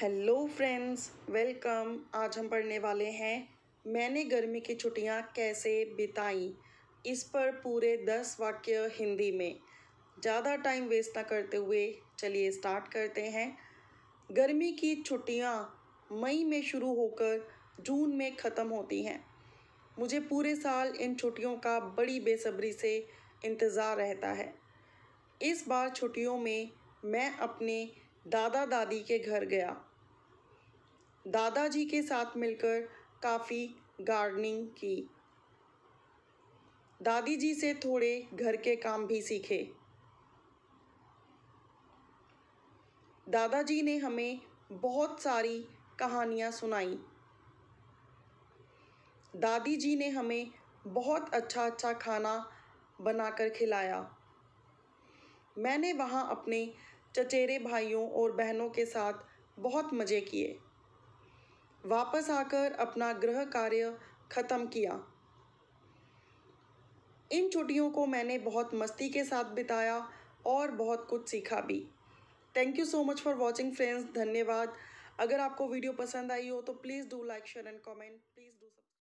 hello friends welcome आज हम पढ़ने वाले हैं मैंने गर्मी की छुट्टियां कैसे बिताई इस पर पूरे दस वाक्य हिंदी में ज़्यादा टाइम वेस्ट ना करते हुए चलिए स्टार्ट करते हैं गर्मी की छुट्टियां मई में शुरू होकर जून में ख़त्म होती हैं मुझे पूरे साल इन छुट्टियों का बड़ी बेसब्री से इंतज़ार रहता है इस बार छुट्टियों में मैं अपने दादा दादी के घर गया दादाजी के साथ मिलकर काफ़ी गार्डनिंग की दादी जी से थोड़े घर के काम भी सीखे दादाजी ने हमें बहुत सारी कहानियाँ सुनाई दादी जी ने हमें बहुत अच्छा अच्छा खाना बनाकर खिलाया मैंने वहाँ अपने चचेरे भाइयों और बहनों के साथ बहुत मज़े किए वापस आकर अपना गृह कार्य ख़त्म किया इन छुट्टियों को मैंने बहुत मस्ती के साथ बिताया और बहुत कुछ सीखा भी thank you so much for watching friends धन्यवाद अगर आपको वीडियो पसंद आई हो तो please do like share and comment please do